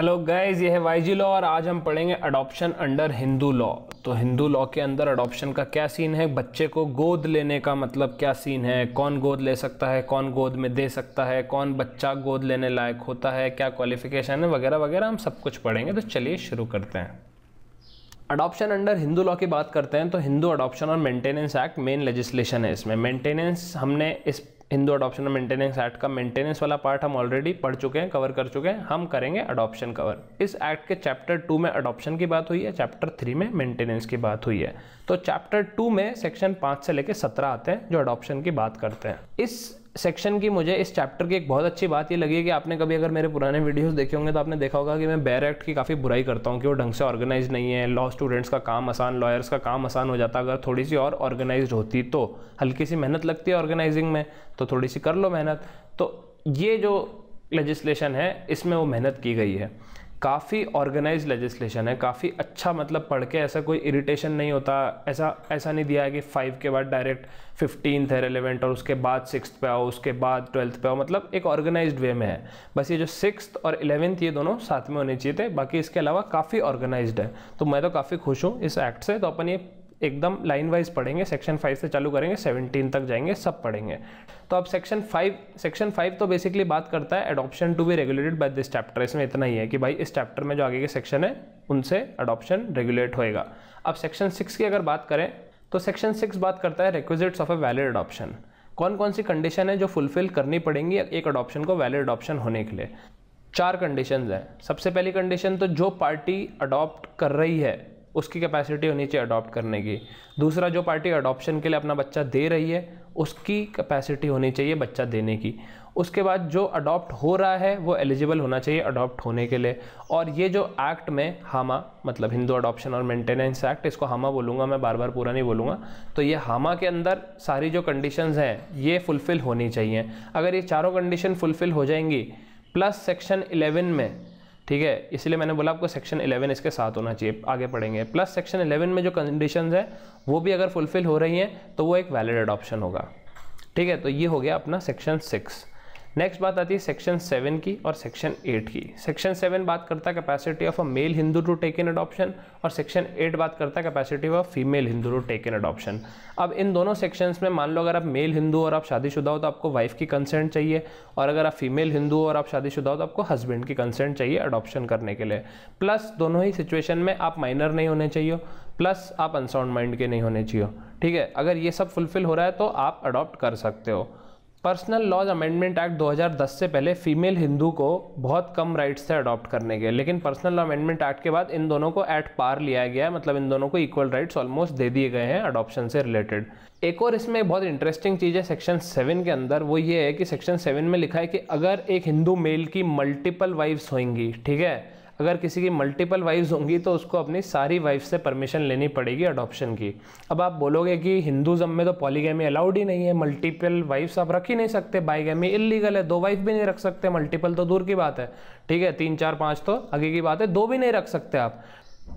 hello guys ये है Y law और आज हम पढ़ेंगे अडॉप्शन अंडर हिंदू लॉ तो हिंदू लॉ के अंदर अडॉप्शन का क्या सीन है बच्चे को गोद लेने का मतलब क्या सीन है कौन गोद ले सकता है कौन गोद में दे सकता है कौन बच्चा गोद लेने लायक होता है क्या क्वालिफिकेशन है वगैरह वगैरह हम सब कुछ पढ़ेंगे तो चलिए शुरू करते हैं अडॉप्शन अंडर हिंदू लॉ की बात करते हैं तो हिंदू अडॉप्शन और मेंटेनेंस एक्ट मेन लेजिस्लेशन है इसमें मेंटेनेंस हमने इस हिंदू अडॉप्शन और मेंटेनेंस एक्ट का मेंटेनेंस वाला पार्ट हम ऑलरेडी पढ़ चुके हैं कवर कर चुके हैं हम करेंगे अडॉप्शन कवर इस एक्ट के चैप्टर टू में अडॉप्शन की बात हुई है चैप्टर थ्री में मेंटेनेंस की बात हुई है तो चैप्टर टू में सेक्शन पाँच से लेकर सत्रह आते हैं जो अडॉप्शन की बात करते हैं इस सेक्शन की मुझे इस चैप्टर की एक बहुत अच्छी बात ये लगी कि आपने कभी अगर मेरे पुराने वीडियोस देखे होंगे तो आपने देखा होगा कि मैं बैर एक्ट की काफ़ी बुराई करता हूँ कि वो ढंग से ऑर्गेनाइज नहीं है लॉ स्टूडेंट्स का काम आसान लॉयर्स का काम आसान हो जाता अगर थोड़ी सी और ऑर्गेनाइज होती तो हल्की सी मेहनत लगती है ऑर्गेनाइजिंग में तो थोड़ी सी कर लो मेहनत तो ये जो लेजिस्लेशन है इसमें वो मेहनत की गई है काफ़ी ऑर्गेनाइज लेजिस्लेशन है काफ़ी अच्छा मतलब पढ़ के ऐसा कोई इरिटेशन नहीं होता ऐसा ऐसा नहीं दिया है कि फाइव के बाद डायरेक्ट फिफ्टींथ है रेलिवेंट और उसके बाद सिक्स पे आओ उसके बाद ट्वेल्थ पे आओ मतलब एक ऑर्गेनाइज वे में है बस ये जो सिक्स और इलेवेंथ ये दोनों साथ में होने चाहिए थे बाकी इसके अलावा काफ़ी ऑर्गेनाइज है तो मैं तो काफ़ी खुश हूँ इस एक्ट से तो अपन ये एकदम लाइन वाइज पढ़ेंगे सेक्शन फाइव से चालू करेंगे सेवनटीन तक जाएंगे सब पढ़ेंगे तो अब सेक्शन फाइव सेक्शन फाइव तो बेसिकली बात करता है adoption to be regulated by this chapter इसमें इतना ही है कि भाई इस चैप्टर में जो आगे के सेक्शन है उनसे अडॉप्शन रेगुलेट होएगा अब सेक्शन सिक्स की अगर बात करें तो सेक्शन सिक्स बात करता है requisites of a valid adoption कौन कौन सी कंडीशन है जो फुलफिल करनी पड़ेंगी एक अडॉप्शन को वैलिड अडॉप्शन होने के लिए चार कंडीशंस हैं सबसे पहली कंडीशन तो जो पार्टी अडॉप्ट कर रही है उसकी कैपेसिटी होनी चाहिए अडॉप्ट करने की दूसरा जो पार्टी अडॉप्शन के लिए अपना बच्चा दे रही है उसकी कैपेसिटी होनी चाहिए बच्चा देने की उसके बाद जो अडॉप्ट हो रहा है वो एलिजिबल होना चाहिए अडॉप्ट होने के लिए और ये जो एक्ट में हामा मतलब हिंदू अडॉप्शन और मेंटेनेंस एक्ट इसको हामा बोलूँगा मैं बार बार पूरा नहीं बोलूँगा तो ये हामा के अंदर सारी जो कंडीशंस हैं ये फुलफ़िल होनी चाहिए अगर ये चारों कंडीशन फुलफ़िल हो जाएंगी प्लस सेक्शन 11 में ठीक है इसलिए मैंने बोला आपको सेक्शन 11 इसके साथ होना चाहिए आगे पढ़ेंगे प्लस सेक्शन 11 में जो कंडीशन है वो भी अगर फुलफिल हो रही हैं तो वो एक वैलिड अडॉप्शन होगा ठीक है तो ये हो गया अपना सेक्शन सिक्स नेक्स्ट बात आती है सेक्शन सेवन की और सेक्शन एट की सेक्शन सेवन बात करता है capacity of a male Hindu to take in adoption और सेक्शन एट बात करता है capacity of female Hindu to take in adoption अब इन दोनों सेक्शंस में मान लो अगर आप मेल हिंदू और आप शादीशुदा हो तो आपको वाइफ की कंसेंट चाहिए और अगर आप फीमेल हिंदू और आप शादीशुदा हो तो आपको हस्बैंड की कंसेंट चाहिए अडॉप्शन करने के लिए प्लस दोनों ही सिचुएशन में आप माइनर नहीं होने चाहिए प्लस आप अनसाउंड माइंड के नहीं होने चाहिए ठीक है अगर ये सब फुलफिल हो रहा है तो आप अडॉप्ट कर सकते हो पर्सनल लॉज अमेंडमेंट एक्ट 2010 से पहले फीमेल हिंदू को बहुत कम राइट्स थे अडॉप्ट करने के लेकिन पर्सनल लॉ अमेंडमेंट एक्ट के बाद इन दोनों को एट पार लिया गया है मतलब इन दोनों को इक्वल राइट्स ऑलमोस्ट दे दिए गए हैं अडॉप्शन से रिलेटेड एक और इसमें बहुत इंटरेस्टिंग चीज़ है सेक्शन सेवन के अंदर वो ये है कि सेक्शन सेवन में लिखा है कि अगर एक हिंदू मेल की मल्टीपल वाइफ्स होंगी ठीक है अगर किसी की मल्टीपल वाइफ्स होंगी तो उसको अपनी सारी वाइफ से परमिशन लेनी पड़ेगी अडॉप्शन की अब आप बोलोगे कि हिंदुज़म में तो पॉलीगेमी अलाउड ही नहीं है मल्टीपल वाइफ्स आप रख ही नहीं सकते बाईगेमी इलीगल है दो वाइफ भी नहीं रख सकते मल्टीपल तो दूर की बात है ठीक है तीन चार पाँच तो आगे की बात है दो भी नहीं रख सकते आप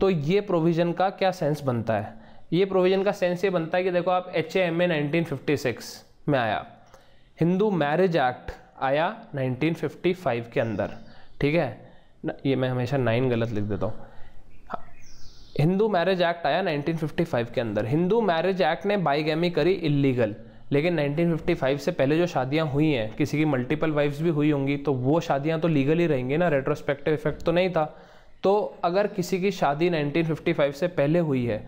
तो ये प्रोविज़न का क्या सेंस बनता है ये प्रोविज़न का सेंस ये बनता है कि देखो आप एच एम ए नाइनटीन में आया हिंदू मैरिज एक्ट आया 1955 के अंदर ठीक है ये मैं हमेशा नाइन गलत लिख देता हूँ हाँ, हिंदू मैरिज एक्ट आया 1955 के अंदर हिंदू मैरिज एक्ट ने बाईगेमी करी इलीगल लेकिन 1955 से पहले जो शादियां हुई हैं किसी की मल्टीपल वाइफ्स भी हुई होंगी तो वो शादियां तो लीगल ही रहेंगी ना रेट्रोस्पेक्टिव इफेक्ट तो नहीं था तो अगर किसी की शादी 1955 से पहले हुई है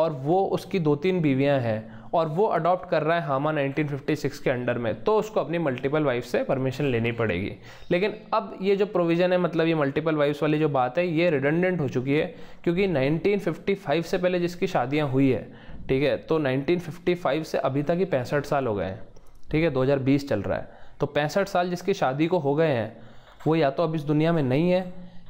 और वो उसकी दो तीन बीवियां हैं और वो अडॉप्ट कर रहा है हामा 1956 के अंडर में तो उसको अपनी मल्टीपल वाइफ से परमिशन लेनी पड़ेगी लेकिन अब ये जो प्रोविज़न है मतलब ये मल्टीपल वाइफ्स वाली जो बात है ये रिडंडेंट हो चुकी है क्योंकि 1955 से पहले जिसकी शादियाँ हुई है ठीक है तो 1955 से अभी तक ही पैंसठ साल हो गए हैं ठीक है दो चल रहा है तो पैंसठ साल जिसकी शादी को हो गए हैं वो या तो अब इस दुनिया में नहीं है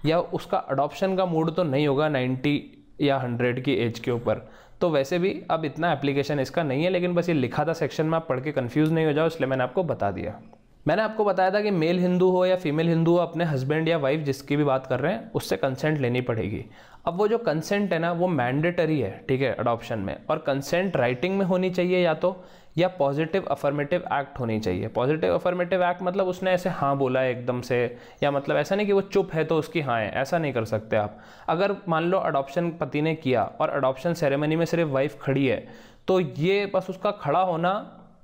या उसका अडॉप्शन का मूड तो नहीं होगा 90 या 100 की एज के ऊपर तो वैसे भी अब इतना एप्लीकेशन इसका नहीं है लेकिन बस ये लिखा था सेक्शन में आप पढ़ के कन्फ्यूज़ नहीं हो जाओ इसलिए मैंने आपको बता दिया मैंने आपको बताया था कि मेल हिंदू हो या फीमेल हिंदू हो अपने हस्बैंड या वाइफ जिसकी भी बात कर रहे हैं उससे कंसेंट लेनी पड़ेगी अब वो जो कंसेंट है ना वो मैंडेटरी है ठीक है अडॉप्शन में और कंसेंट राइटिंग में होनी चाहिए या तो या पॉजिटिव अफर्मेटिव एक्ट होनी चाहिए पॉजिटिव अफर्मेटिव एक्ट मतलब उसने ऐसे हाँ बोला है एकदम से या मतलब ऐसा नहीं कि वो चुप है तो उसकी हाँ है ऐसा नहीं कर सकते आप अगर मान लो अडॉप्शन पति ने किया और अडॉप्शन सेरेमनी में सिर्फ वाइफ खड़ी है तो ये बस उसका खड़ा होना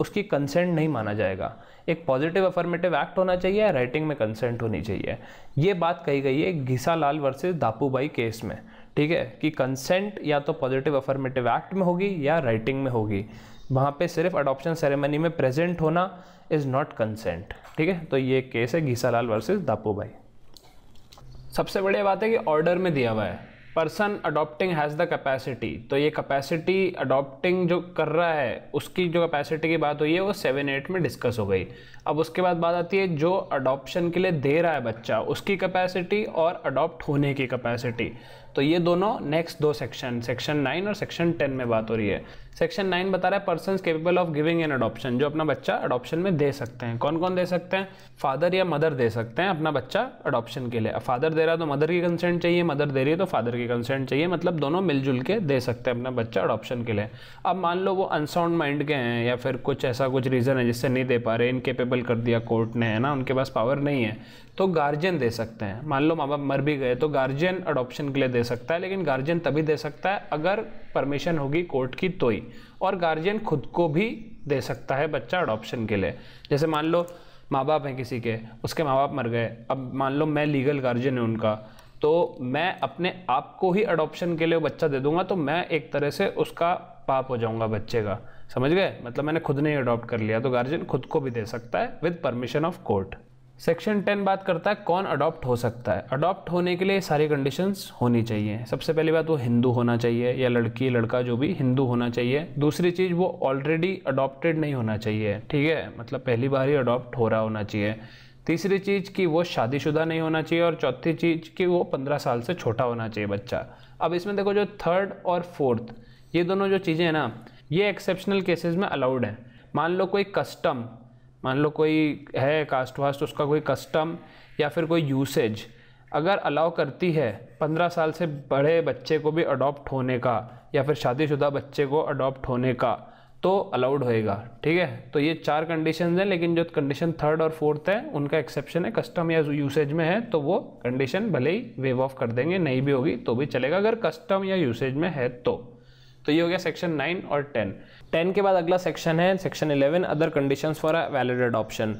उसकी कंसेंट नहीं माना जाएगा एक पॉजिटिव अफर्मेटिव एक्ट होना चाहिए या राइटिंग में कंसेंट होनी चाहिए ये बात कही गई है घिसा लाल वर्सेज दापूबाई केस में ठीक है कि कंसेंट या तो पॉजिटिव अफर्मेटिव एक्ट में होगी या राइटिंग में होगी वहाँ पे सिर्फ अडॉप्शन सेरेमनी में प्रेजेंट होना इज़ नॉट कंसेंट ठीक है तो ये केस है घीसालाल वर्सेस दापू भाई सबसे बड़ी बात है कि ऑर्डर में दिया हुआ है person adopting has the capacity तो ये कैपेसिटी अडॉप्टिंग जो कर रहा है उसकी जो कैपेसिटी की बात हुई है वो सेवन एट में डिस्कस हो गई अब उसके बाद बात आती है जो अडॉप्शन के लिए दे रहा है बच्चा उसकी कैपेसिटी और अडॉप्ट होने की कैपेसिटी तो ये दोनों नेक्स्ट दो सेक्शन सेक्शन नाइन और सेक्शन टेन में बात हो रही है सेक्शन नाइन बता रहा है person capable of giving an adoption जो अपना बच्चा अडॉप्शन में दे सकते हैं कौन कौन दे सकते हैं फादर या मदर दे सकते हैं अपना बच्चा अडॉप्शन के लिए फादर दे रहा है तो मदर की कंसेंट चाहिए मदर दे रही है तो फादर की कंसेंट चाहिए मतलब दोनों मिलजुल के दे सकते हैं अपना बच्चा अडॉप्शन के लिए अब मान लो वो अनसाउंड माइंड के हैं या फिर कुछ ऐसा कुछ रीज़न है जिससे नहीं दे पा रहे इनकेपेबल कर दिया कोर्ट ने है ना उनके पास पावर नहीं है तो गार्जियन दे सकते हैं मान लो माँ बाप मर भी गए तो गार्जियन अडॉप्शन के लिए दे सकता है लेकिन गार्जियन तभी दे सकता है अगर परमिशन होगी कोर्ट की तो ही और गार्जियन खुद को भी दे सकता है बच्चा अडॉप्शन के लिए जैसे मान लो माँ बाप हैं किसी के उसके माँ बाप मर गए अब मान लो मैं लीगल गार्जियन हूँ उनका तो मैं अपने आप को ही अडॉप्शन के लिए बच्चा दे दूंगा तो मैं एक तरह से उसका पाप हो जाऊंगा बच्चे का समझ गए मतलब मैंने खुद ने अडॉप्ट कर लिया तो गार्जियन खुद को भी दे सकता है with permission of court section ten बात करता है कौन अडॉप्ट हो सकता है अडॉप्ट होने के लिए सारी कंडीशंस होनी चाहिए सबसे पहली बात वो हिंदू होना चाहिए या लड़की लड़का जो भी हिंदू होना चाहिए दूसरी चीज़ वो ऑलरेडी अडॉप्टेड नहीं होना चाहिए ठीक है मतलब पहली बार ही अडॉप्ट हो रहा होना चाहिए तीसरी चीज़ कि वो शादीशुदा नहीं होना चाहिए और चौथी चीज़ कि वो पंद्रह साल से छोटा होना चाहिए बच्चा अब इसमें देखो जो थर्ड और फोर्थ ये दोनों जो चीज़ें हैं ना ये एक्सेप्शनल केसेस में अलाउड हैं मान लो कोई कस्टम मान लो कोई है कास्ट वास्ट उसका कोई कस्टम या फिर कोई यूसेज अगर अलाउ करती है पंद्रह साल से बड़े बच्चे को भी अडॉप्ट होने का या फिर शादीशुदा बच्चे को अडॉप्ट होने का तो अलाउड होएगा ठीक है तो ये चार कंडीशन हैं लेकिन जो कंडीशन थर्ड और फोर्थ है उनका एक्सेप्शन है कस्टम या यूसेज में है तो वो कंडीशन भले ही वेव ऑफ कर देंगे नहीं भी होगी तो भी चलेगा अगर कस्टम या यूसेज में है तो तो ये हो गया सेक्शन नाइन और टेन टेन के बाद अगला सेक्शन है section eleven other condition for a valid adoption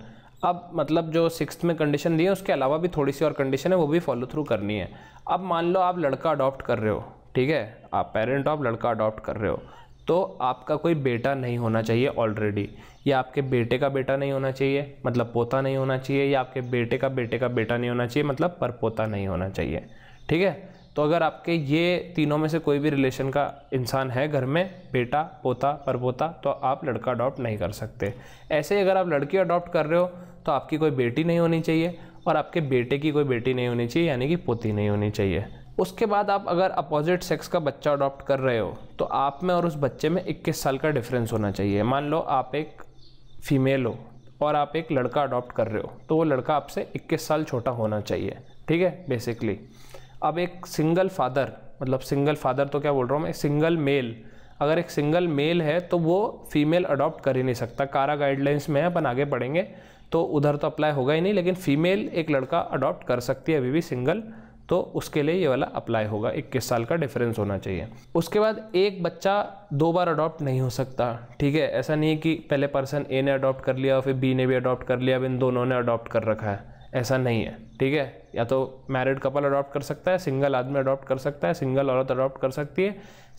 अब मतलब जो सिक्स में कंडीशन दी है उसके अलावा भी थोड़ी सी और कंडीशन है वो भी फॉलो थ्रू करनी है अब मान लो आप लड़का अडॉप्ट कर रहे हो ठीक है आप पेरेंट ऑफ लड़का अडॉप्ट कर रहे हो तो आपका कोई बेटा नहीं होना चाहिए ऑलरेडी या आपके बेटे का बेटा नहीं होना चाहिए मतलब पोता नहीं होना चाहिए या आपके बेटे का बेटे का बेटा नहीं होना चाहिए मतलब पोता नहीं होना चाहिए ठीक है तो अगर आपके ये तीनों में से कोई भी रिलेशन का इंसान है घर में बेटा पोता परपोता तो आप लड़का अडॉप्ट नहीं कर सकते ऐसे ही अगर आप लड़की अडॉप्ट कर रहे हो तो आपकी कोई बेटी नहीं होनी चाहिए और आपके बेटे की कोई बेटी नहीं होनी चाहिए यानी कि पोती नहीं होनी चाहिए उसके बाद आप अगर अपोजिट सेक्स का बच्चा अडॉप्ट कर रहे हो तो आप में और उस बच्चे में 21 साल का डिफरेंस होना चाहिए मान लो आप एक फीमेल हो और आप एक लड़का अडॉप्ट कर रहे हो तो वो लड़का आपसे 21 साल छोटा होना चाहिए ठीक है बेसिकली अब एक सिंगल फादर मतलब सिंगल फादर तो क्या बोल रहा हूँ मैं सिंगल मेल अगर एक सिंगल मेल है तो वो फीमेल अडॉप्ट कर ही नहीं सकता कारा गाइडलाइंस में अपन आगे पढ़ेंगे तो उधर तो अप्लाई होगा ही नहीं लेकिन फीमेल एक लड़का अडॉप्ट कर सकती है अभी भी सिंगल तो उसके लिए ये वाला अप्लाई होगा इक्कीस साल का डिफरेंस होना चाहिए उसके बाद एक बच्चा दो बार अडॉप्ट नहीं हो सकता ठीक है ऐसा नहीं है कि पहले पर्सन ए ने अडॉप्ट कर लिया फिर बी ने भी अडॉप्ट कर लिया अब इन दोनों ने अडॉप्ट कर रखा है ऐसा नहीं है ठीक है या तो मैरिड कपल अडॉप्ट कर सकता है सिंगल आदमी अडॉप्ट कर सकता है सिंगल औरत अडॉप्ट कर सकती है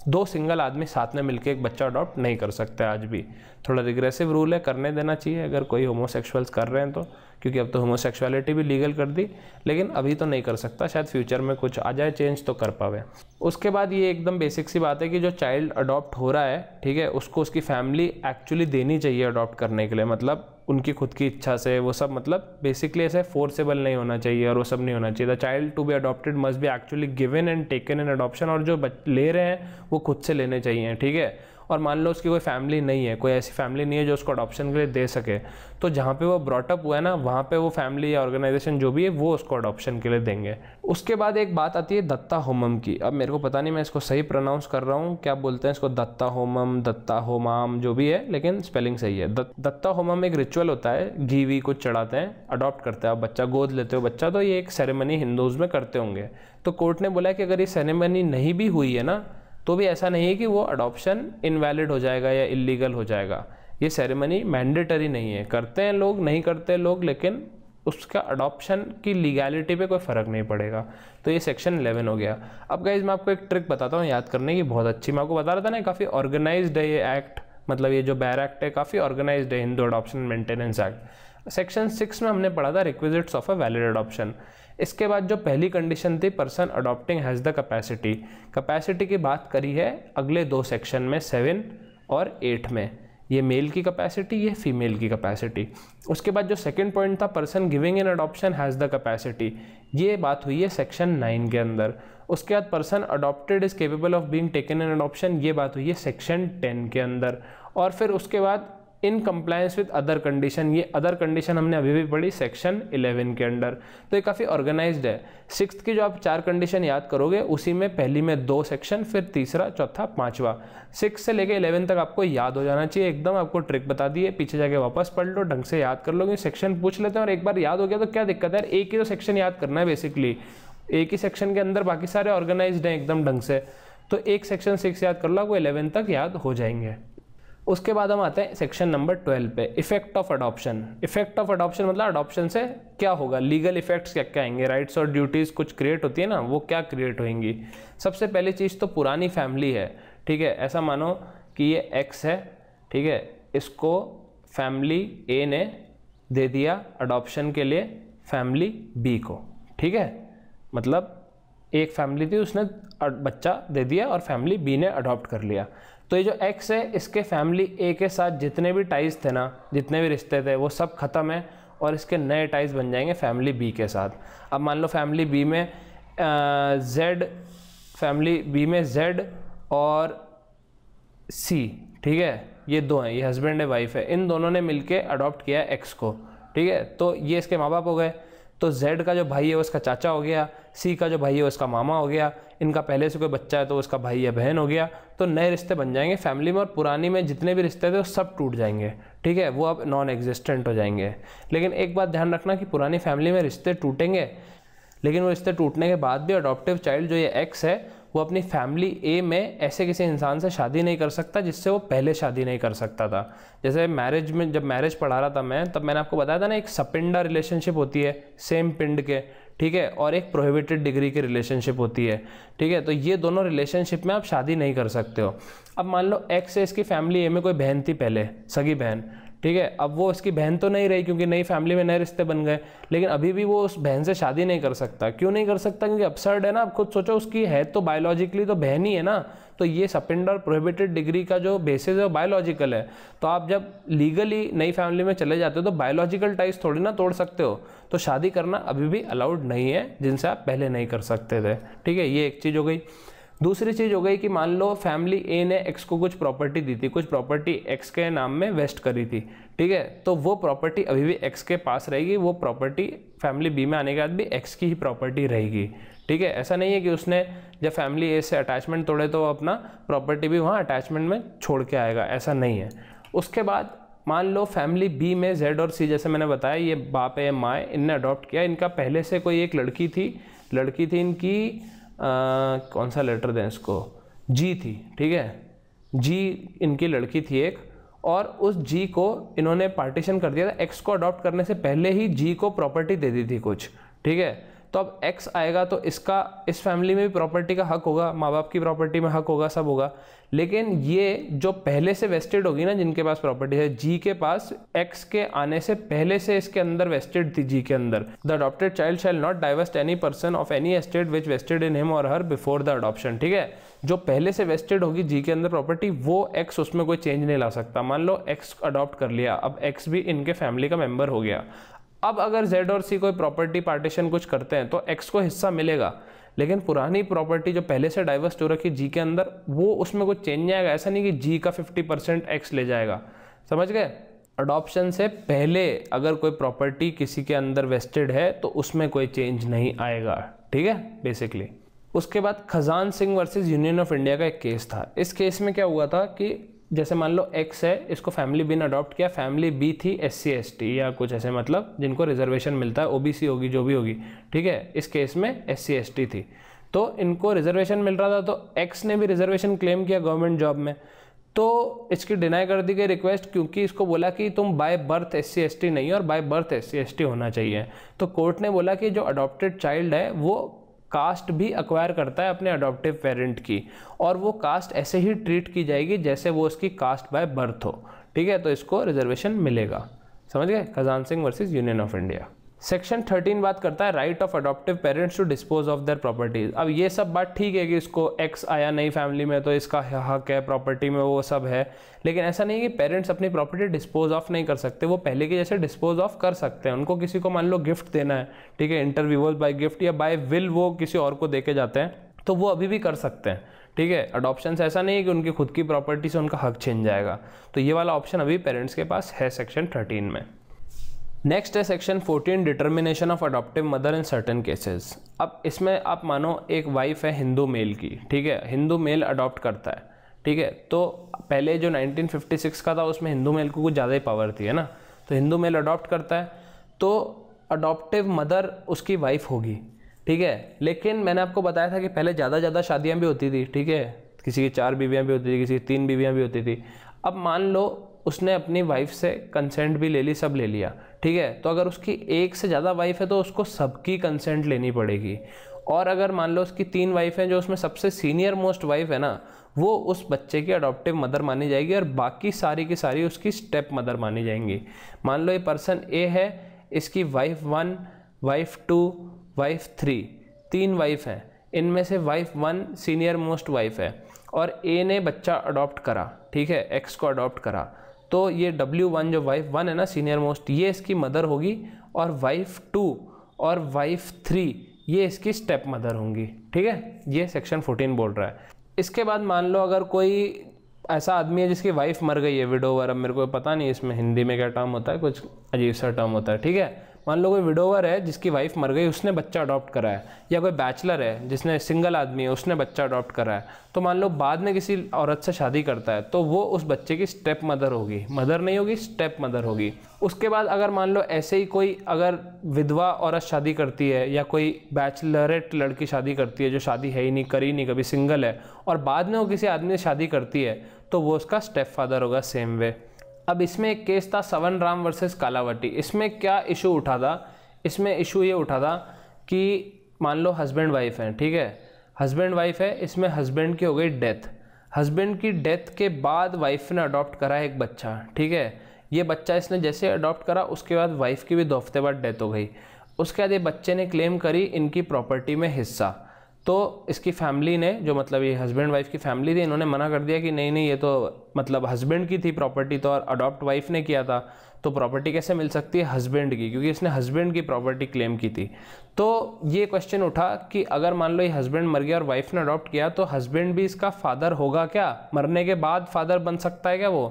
दो सिंगल आदमी साथ में मिलकर एक बच्चा अडॉप्ट नहीं कर सकते आज भी थोड़ा रिग्रेसिव रूल है करने देना चाहिए अगर कोई होमोसेक्सुअल्स कर रहे हैं तो क्योंकि अब तो होमोसेक्सुअलिटी भी लीगल कर दी लेकिन अभी तो नहीं कर सकता शायद फ्यूचर में कुछ आ जाए चेंज तो कर पावे उसके बाद ये एकदम बेसिक सी बात है कि जो चाइल्ड अडॉप्ट हो रहा है ठीक है उसको उसकी फैमिली एक्चुअली देनी चाहिए अडॉप्ट करने के लिए मतलब उनकी खुद की इच्छा से वो सब मतलब बेसिकली ऐसे फोर्सेबल नहीं होना चाहिए और वो सब नहीं होना चाहिए the child to be adopted must be actually given and taken in adoption और जो ले रहे हैं वो खुद से लेने चाहिए ठीक है और मान लो उसकी कोई फैमिली नहीं है कोई ऐसी फैमिली नहीं है जो उसको अडॉप्शन के लिए दे सके तो जहाँ पे वो ब्रॉटअप हुआ है ना वहाँ पे वो फैमिली या ऑर्गेनाइजेशन जो भी है वो उसको अडॉप्शन के लिए देंगे उसके बाद एक बात आती है दत्ता होमम की अब मेरे को पता नहीं मैं इसको सही प्रोनाउंस कर रहा हूँ क्या बोलते हैं इसको दत्ता होमम दत्ता होमाम जो भी है लेकिन स्पेलिंग सही है दत्ता होमम एक रिचुअल होता है घी वी कुछ चढ़ाते हैं अडॉप्ट करते हैं आप बच्चा गोद लेते हो बच्चा तो ये एक सेरेमनी हिंदूज में करते होंगे तो कोर्ट ने बोला कि अगर ये सेरेमनी नहीं भी हुई है ना तो भी ऐसा नहीं है कि वो अडॉप्शन इनवैलिड हो जाएगा या इलीगल हो जाएगा ये सेरेमनी मैंडेटरी नहीं है करते हैं लोग नहीं करते लोग लेकिन उसका अडॉप्शन की लीगैलिटी पे कोई फ़र्क नहीं पड़ेगा तो ये सेक्शन 11 हो गया अब गाइज मैं आपको एक ट्रिक बताता हूँ याद करने की बहुत अच्छी मैं आपको बता रहा था ना काफ़ी ऑर्गेनाइज्ड है ये एक्ट मतलब ये जो बैर एक्ट है काफ़ी ऑर्गेनाइज्ड है Hindu adoption maintenance act section six में हमने पढ़ा था requisites of a valid adoption इसके बाद जो पहली कंडीशन थी person adopting has the capacity capacity की बात करी है अगले दो सेक्शन में सेवन और एट में ये मेल की कैपेसिटी ये फीमेल की कैपेसिटी उसके बाद जो सेकंड पॉइंट था person giving in adoption has the capacity ये बात हुई है सेक्शन नाइन के अंदर उसके बाद person adopted is capable of being taken in adoption ये बात हुई है सेक्शन टेन के अंदर और फिर उसके बाद in compliance with other condition ये अदर कंडीशन हमने अभी भी पढ़ी सेक्शन 11 के अंडर तो ये काफ़ी ऑर्गेनाइज्ड है सिक्स की जो आप चार कंडीशन याद करोगे उसी में पहली में दो सेक्शन फिर तीसरा चौथा पांचवा सिक्स से लेके इलेवन तक आपको याद हो जाना चाहिए एकदम आपको ट्रिक बता दिए पीछे जाके वापस पढ़ लो ढंग से याद कर लो सेक्शन पूछ लेते हैं और एक बार याद हो गया तो क्या दिक्कत है एक ही तो सेक्शन याद करना है बेसिकली एक ही सेक्शन के अंदर बाकी सारे ऑर्गेनाइज्ड हैं एकदम ढंग से तो एक सेक्शन सिक्स याद कर लो आपको इलेवन तक याद हो जाएंगे उसके बाद हम आते हैं सेक्शन नंबर ट्वेल्व पे effect of adoption effect of adoption मतलब अडॉप्शन से क्या होगा लीगल इफेक्ट्स क्या क्या आएंगे राइट्स और ड्यूटीज़ कुछ क्रिएट होती है ना वो क्या क्रिएट होंगी सबसे पहली चीज़ तो पुरानी फैमिली है ठीक है ऐसा मानो कि ये एक्स है ठीक है इसको फैमिली ए ने दे दिया अडॉप्शन के लिए फैमिली बी को ठीक है मतलब एक फैमिली थी उसने बच्चा दे दिया और फैमिली बी ने अडॉप्ट कर लिया तो ये जो एक्स है इसके फैमिली ए के साथ जितने भी टाइज थे ना जितने भी रिश्ते थे वो सब ख़त्म है और इसके नए टाइज बन जाएंगे फैमिली बी के साथ अब मान लो फैमिली बी में जेड फैमिली बी में जेड और सी ठीक है ये दो हैं ये हस्बैंड है वाइफ है इन दोनों ने मिलके अडॉप्ट किया है एक्स को ठीक है तो ये इसके माँ बाप हो गए तो जेड का जो भाई है उसका चाचा हो गया सी का जो भाई है उसका मामा हो गया इनका पहले से कोई बच्चा है तो उसका भाई या बहन हो गया तो नए रिश्ते बन जाएंगे फैमिली में और पुरानी में जितने भी रिश्ते थे वो सब टूट जाएंगे ठीक है वो अब नॉन एग्जिस्टेंट हो जाएंगे लेकिन एक बात ध्यान रखना कि पुरानी फैमिली में रिश्ते टूटेंगे लेकिन वो रिश्ते टूटने के बाद भी अडोप्टिव चाइल्ड जो ये एक्स है वो अपनी फैमिली ए में ऐसे किसी इंसान से शादी नहीं कर सकता जिससे वो पहले शादी नहीं कर सकता था जैसे मैरिज में जब मैरिज पढ़ा रहा था मैं तब मैंने आपको बताया था ना एक सपिंडा रिलेशनशिप होती है सेम पिंड के ठीक है और एक प्रोहिबिटेड डिग्री की रिलेशनशिप होती है ठीक है तो ये दोनों रिलेशनशिप में आप शादी नहीं कर सकते हो अब मान लो एक्स से इसकी फैमिली ए में कोई बहन थी पहले सगी बहन ठीक है अब वो उसकी बहन तो नहीं रही क्योंकि नई फैमिली में नए रिश्ते बन गए लेकिन अभी भी वो उस बहन से शादी नहीं कर सकता क्यों नहीं कर सकता क्योंकि अपसर्ड है ना आप खुद सोचो उसकी है तो बायोलॉजिकली तो बहन ही है ना तो ये सपेंड और प्रोहिबिटेड डिग्री का जो बेसिस है वो बायोलॉजिकल है तो आप जब लीगली नई फैमिली में चले जाते हो तो बायोलॉजिकल टाइज थोड़ी ना तोड़ सकते हो तो शादी करना अभी भी अलाउड नहीं है जिनसे आप पहले नहीं कर सकते थे ठीक है ये एक चीज़ हो गई दूसरी चीज़ हो गई कि मान लो फैमिली ए ने एक्स को कुछ प्रॉपर्टी दी थी कुछ प्रॉपर्टी एक्स के नाम में वेस्ट करी थी ठीक है तो वो प्रॉपर्टी अभी भी एक्स के पास रहेगी वो प्रॉपर्टी फैमिली बी में आने के बाद भी एक्स की ही प्रॉपर्टी रहेगी ठीक है ऐसा नहीं है कि उसने जब फैमिली ए से अटैचमेंट तोड़े तो अपना प्रॉपर्टी भी वहाँ अटैचमेंट में छोड़ के आएगा ऐसा नहीं है उसके बाद मान लो फैमिली बी में जेड और सी जैसे मैंने बताया ये बाप है माँ इनने अडॉप्ट किया इनका पहले से कोई एक लड़की थी लड़की थी इनकी कौन सा लेटर दें इसको जी थी ठीक है जी इनकी लड़की थी एक और उस जी को इन्होंने पार्टीशन कर दिया था एक्स को अडॉप्ट करने से पहले ही जी को प्रॉपर्टी दे दी थी कुछ ठीक है तो अब एक्स आएगा तो इसका इस फैमिली में भी प्रॉपर्टी का हक होगा माँ बाप की प्रॉपर्टी में हक होगा सब होगा लेकिन ये जो पहले से वेस्टेड होगी ना जिनके पास प्रॉपर्टी है जी के पास एक्स के आने से पहले से इसके अंदर वेस्टेड थी जी के अंदर the adopted child shall not डाइवर्स any person of any estate which vested in him or her before the adoption ठीक है जो पहले से वेस्टेड होगी जी के अंदर प्रॉपर्टी वो एक्स उसमें कोई चेंज नहीं ला सकता मान लो एक्स अडॉप्ट कर लिया अब एक्स भी इनके फैमिली का मेंबर हो गया अब अगर जेड और सी कोई प्रॉपर्टी पार्टीशन कुछ करते हैं तो एक्स को हिस्सा मिलेगा लेकिन पुरानी प्रॉपर्टी जो पहले से डाइवर्स हो रखी जी के अंदर वो उसमें कुछ चेंज नहीं आएगा ऐसा नहीं कि जी का फिफ्टी परसेंट एक्स ले जाएगा समझ गए अडॉप्शन से पहले अगर कोई प्रॉपर्टी किसी के अंदर वेस्टेड है तो उसमें कोई चेंज नहीं आएगा ठीक है बेसिकली उसके बाद Khajan Singh versus Union of India का एक केस था इस केस में क्या हुआ था कि जैसे मान लो एक्स है इसको फैमिली बी ने अडॉप्ट किया फैमिली बी थी एस सी एस टी या कुछ ऐसे मतलब जिनको रिजर्वेशन मिलता है ओ बी सी होगी जो भी होगी ठीक है इस केस में एस सी एस टी थी तो इनको रिजर्वेशन मिल रहा था तो एक्स ने भी रिजर्वेशन क्लेम किया गवर्नमेंट जॉब में तो इसकी डिनाई कर दी गई रिक्वेस्ट क्योंकि इसको बोला कि तुम by birth S C S T नहीं हो और by birth S C S T होना चाहिए तो कोर्ट ने बोला कि जो अडॉप्टेड चाइल्ड है वो कास्ट भी अक्वायर करता है अपने अडोप्टिव पेरेंट की और वो कास्ट ऐसे ही ट्रीट की जाएगी जैसे वो उसकी कास्ट बाय बर्थ हो ठीक है तो इसको रिजर्वेशन मिलेगा समझ गए Khajan Singh versus Union of India section thirteen बात करता है right of adoptive parents to dispose of their properties अब ये सब बात ठीक है कि इसको एक्स आया नई फैमिली में तो इसका हक है प्रॉपर्टी में वो सब है लेकिन ऐसा नहीं कि पेरेंट्स अपनी प्रॉपर्टी डिस्पोज ऑफ नहीं कर सकते वो पहले के जैसे डिस्पोज ऑफ कर सकते हैं उनको किसी को मान लो गिफ्ट देना है ठीक है इंटरव्यूअल बाय गिफ्ट या बाय विल वो किसी और को दे के जाते हैं तो वो अभी भी कर सकते हैं ठीक है अडॉप्शन ऐसा नहीं है कि उनकी खुद की प्रॉपर्टी से उनका हक छिन जाएगा तो ये वाला ऑप्शन अभी पेरेंट्स के पास है सेक्शन थर्टीन में नेक्स्ट है section 14 determination of adoptive mother in certain cases अब इसमें आप मानो एक वाइफ है हिंदू मेल की ठीक है हिंदू मेल अडॉप्ट करता है ठीक है तो पहले जो 1956 का था उसमें हिंदू मेल को कुछ ज़्यादा ही पावर थी है ना तो हिंदू मेल अडॉप्ट करता है तो अडॉप्टिव मदर उसकी वाइफ होगी ठीक है लेकिन मैंने आपको बताया था कि पहले ज़्यादा ज़्यादा शादियाँ भी होती थी ठीक है किसी की चार बीवियाँ भी होती थी किसी की तीन बीवियाँ भी होती थी अब मान लो उसने अपनी वाइफ से कंसेंट भी ले ली सब ले लिया ठीक है तो अगर उसकी एक से ज़्यादा वाइफ है तो उसको सबकी कंसेंट लेनी पड़ेगी और अगर मान लो उसकी तीन वाइफ हैं जो उसमें सबसे सीनियर मोस्ट वाइफ है ना वो उस बच्चे की अडॉप्टिव मदर मानी जाएगी और बाकी सारी की सारी उसकी स्टेप मदर मानी जाएंगी मान लो ये पर्सन ए है इसकी wife one wife two wife three तीन वाइफ हैं इनमें से wife one senior most wife है और ए ने बच्चा अडॉप्ट करा ठीक है एक्स को अडॉप्ट करा तो ये डब्ल्यू वन जो वाइफ वन है ना सीनियर मोस्ट ये इसकी मदर होगी और वाइफ टू और वाइफ थ्री ये इसकी स्टेप मदर होंगी ठीक है ये सेक्शन फोर्टीन बोल रहा है इसके बाद मान लो अगर कोई ऐसा आदमी है जिसकी वाइफ मर गई है विडोवर अब मेरे को पता नहीं इसमें हिंदी में क्या टर्म होता है कुछ अजीब सा टर्म होता है ठीक है मान लो कोई विडोवर है जिसकी वाइफ मर गई उसने बच्चा अडॉप्ट करा है या कोई बैचलर है जिसने सिंगल आदमी है उसने बच्चा अडॉप्ट करा है तो मान लो बाद में किसी औरत से शादी करता है तो वो उस बच्चे की स्टेप मदर होगी मदर नहीं होगी स्टेप मदर होगी उसके बाद अगर मान लो ऐसे ही कोई अगर विधवा औरत शादी करती है या कोई बैचलरेट लड़की शादी करती है जो शादी है ही नहीं करी नहीं कभी सिंगल है और बाद में वो किसी आदमी से शादी करती है तो वो उसका स्टेप फादर होगा सेम वे अब इसमें एक केस था सवन राम वर्सेस कालावटी इसमें क्या इशू उठा था इसमें इशू ये उठा था कि मान लो हस्बैंड वाइफ हैं ठीक है हस्बैंड वाइफ है इसमें हस्बैंड की हो गई डेथ हस्बैंड की डेथ के बाद वाइफ ने अडॉप्ट करा एक बच्चा ठीक है ये बच्चा इसने जैसे अडॉप्ट करा उसके बाद वाइफ की भी दो हफ्ते बाद डेथ हो गई उसके बाद ये बच्चे ने क्लेम करी इनकी प्रॉपर्टी में हिस्सा तो इसकी फैमिली ने जो मतलब ये हस्बैंड वाइफ की फैमिली थी इन्होंने मना कर दिया कि नहीं नहीं ये तो मतलब हस्बैंड की थी प्रॉपर्टी तो और अडॉप्ट वाइफ ने किया था तो प्रॉपर्टी कैसे मिल सकती है हस्बैंड की क्योंकि इसने हस्बैंड की प्रॉपर्टी क्लेम की थी तो ये क्वेश्चन उठा कि अगर मान लो ये हस्बैंड मर गया और वाइफ ने अडॉप्ट किया तो हस्बैंड भी इसका फादर होगा क्या मरने के बाद फादर बन सकता है क्या वो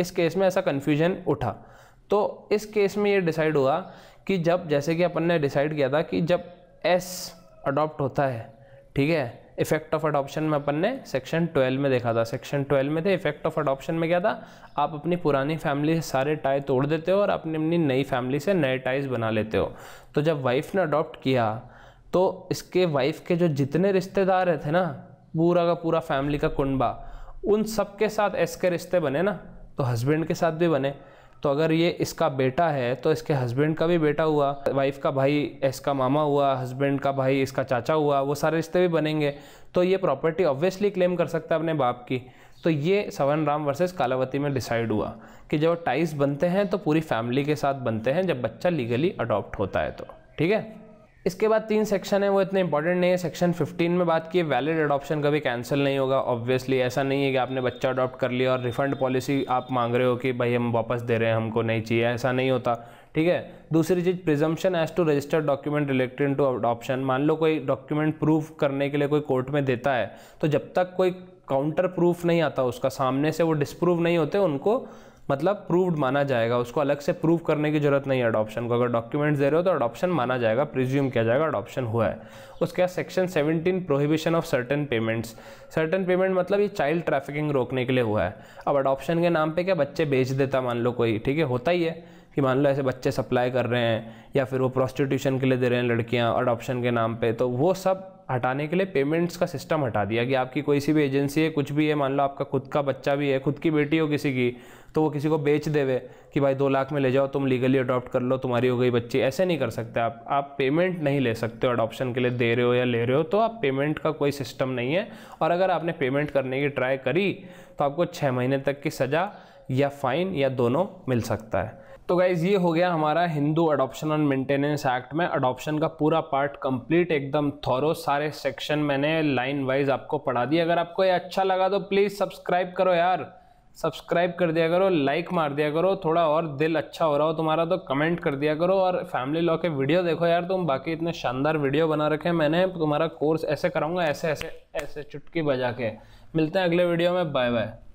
इस केस में ऐसा कन्फ्यूजन उठा तो इस केस में ये डिसाइड हुआ कि जब जैसे कि अपन ने डिसाइड किया था कि जब एस अडॉप्ट होता है ठीक है इफेक्ट ऑफ अडॉप्शन में अपन ने सेक्शन 12 में देखा था सेक्शन 12 में थे इफेक्ट ऑफ अडॉप्शन में क्या था आप अपनी पुरानी फैमिली से सारे टाई तोड़ देते हो और अपनी अपनी नई फैमिली से नए टाइज बना लेते हो तो जब वाइफ ने अडॉप्ट किया तो इसके वाइफ के जो जितने रिश्तेदार थे ना पूरा का पूरा फैमिली का कुंबा उन सब के साथ ऐस के रिश्ते बने ना तो हस्बैंड के साथ भी बने तो अगर ये इसका बेटा है तो इसके हस्बैंड का भी बेटा हुआ वाइफ का भाई इसका मामा हुआ हस्बैंड का भाई इसका चाचा हुआ वो सारे रिश्ते भी बनेंगे तो ये प्रॉपर्टी ऑब्वियसली क्लेम कर सकता है अपने बाप की तो ये सवन राम वर्सेस कालावती में डिसाइड हुआ कि जब टाइस बनते हैं तो पूरी फैमिली के साथ बनते हैं जब बच्चा लीगली अडॉप्ट होता है तो ठीक है इसके बाद तीन सेक्शन है वो इतने इंपॉर्टेंट नहीं है सेक्शन 15 में बात की वैलिड अडॉप्शन कभी कैंसिल नहीं होगा ऑब्वियसली ऐसा नहीं है कि आपने बच्चा अडॉप्ट कर लिया और रिफंड पॉलिसी आप मांग रहे हो कि भाई हम वापस दे रहे हैं हमको नहीं चाहिए ऐसा नहीं होता ठीक है दूसरी चीज़ presumption as to registered document related to adoption मान लो कोई डॉक्यूमेंट प्रूफ करने के लिए कोई कोर्ट में देता है तो जब तक कोई काउंटर प्रूफ नहीं आता उसका सामने से वो डिसप्रूव नहीं होते उनको मतलब प्रूव्ड माना जाएगा उसको अलग से प्रूव करने की जरूरत नहीं है अडॉप्शन को अगर डॉक्यूमेंट्स दे रहे हो तो अडॉप्शन माना जाएगा प्रिज्यूम किया जाएगा अडॉप्शन हुआ है उसके बाद section seventeen prohibition of certain payments certain payment मतलब ये चाइल्ड ट्रैफिकिंग रोकने के लिए हुआ है अब अडॉप्शन के नाम पर क्या बच्चे बेच देता मान लो कोई ठीक है होता ही है कि मान लो ऐसे बच्चे सप्लाई कर रहे हैं या फिर वो प्रोस्टिट्यूशन के लिए दे रहे हैं लड़कियाँ अडॉप्शन के नाम पर तो वो सब हटाने के लिए पेमेंट्स का सिस्टम हटा दिया कि आपकी कोई सी भी एजेंसी है कुछ भी है मान लो आपका खुद का बच्चा भी है खुद की बेटी हो किसी की तो वो किसी को बेच देवे कि भाई दो लाख में ले जाओ तुम लीगली अडॉप्ट कर लो तुम्हारी हो गई बच्ची ऐसे नहीं कर सकते आप आप पेमेंट नहीं ले सकते हो अडॉप्शन के लिए दे रहे हो या ले रहे हो तो आप पेमेंट का कोई सिस्टम नहीं है और अगर आपने पेमेंट करने की ट्राई करी तो आपको छः महीने तक की सज़ा या फ़ाइन या दोनों मिल सकता है तो गाइज़ ये हो गया हमारा Hindu adoption and maintenance act में अडॉप्शन का पूरा पार्ट कंप्लीट एकदम थॉरो सारे सेक्शन मैंने लाइन वाइज आपको पढ़ा दिया अगर आपको ये अच्छा लगा तो प्लीज़ सब्सक्राइब करो यार सब्सक्राइब कर दिया करो लाइक मार दिया करो थोड़ा और दिल अच्छा हो रहा हो तुम्हारा तो कमेंट कर दिया करो और फैमिली लॉ के वीडियो देखो यार तुम बाकी इतने शानदार वीडियो बना रखे मैंने तुम्हारा कोर्स ऐसे कराऊंगा ऐसे ऐसे ऐसे चुटकी बजा के मिलते हैं अगले वीडियो में बाय बाय